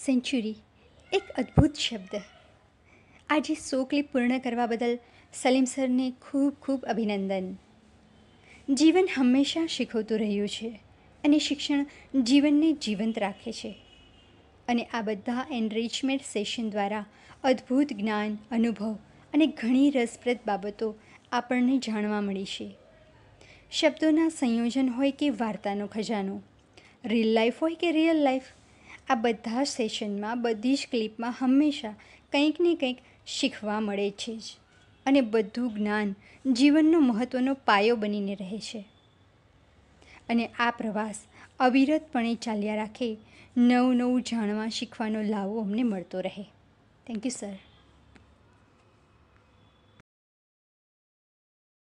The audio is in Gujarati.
સેન્ચ્યુરી એક અદ્ભુત શબ્દ આજે સો ક્લિપ પૂર્ણ કરવા બદલ સલીમ સરને ખૂબ ખૂબ અભિનંદન જીવન હંમેશા શીખવતું રહ્યું છે અને શિક્ષણ જીવનને જીવંત રાખે છે અને આ બધા એનરિચમેન્ટ સેશન દ્વારા અદ્ભુત જ્ઞાન અનુભવ અને ઘણી રસપ્રદ બાબતો આપણને જાણવા મળી છે શબ્દોના સંયોજન હોય કે વાર્તાનો ખજાનો રીલ લાઈફ હોય કે રિયલ લાઈફ આ બધા સેશનમાં બધી જ ક્લિપમાં હંમેશા કંઈક ને કંઈક શીખવા મળે છે જ અને બધું જ્ઞાન જીવનનો મહત્ત્વનો પાયો બનીને રહે છે અને આ પ્રવાસ અવિરતપણે ચાલ્યા રાખે નવું નવું જાણવા શીખવાનો લાવો અમને મળતો રહે થેન્ક યુ સર